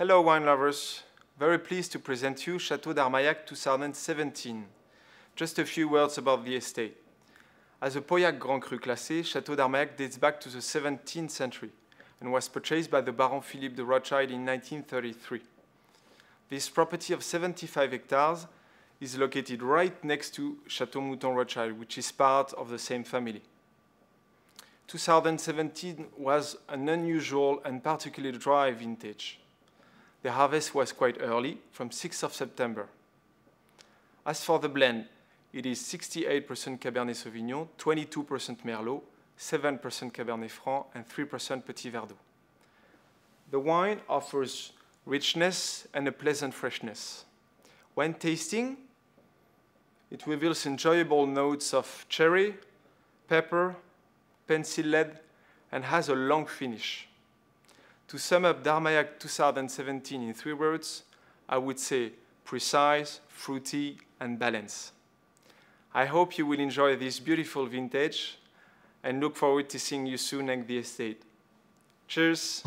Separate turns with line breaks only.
Hello, wine lovers. Very pleased to present you Chateau d'Armaillac 2017. Just a few words about the estate. As a Pauillac Grand Cru classé, Chateau d'Armaillac dates back to the 17th century and was purchased by the Baron Philippe de Rothschild in 1933. This property of 75 hectares is located right next to Chateau Mouton Rothschild, which is part of the same family. 2017 was an unusual and particularly dry vintage. The harvest was quite early, from 6th of September. As for the blend, it is 68% Cabernet Sauvignon, 22% Merlot, 7% Cabernet Franc, and 3% Petit Verdot. The wine offers richness and a pleasant freshness. When tasting, it reveals enjoyable notes of cherry, pepper, pencil lead, and has a long finish. To sum up Dharmayak 2017 in three words, I would say precise, fruity, and balanced. I hope you will enjoy this beautiful vintage and look forward to seeing you soon at the estate. Cheers!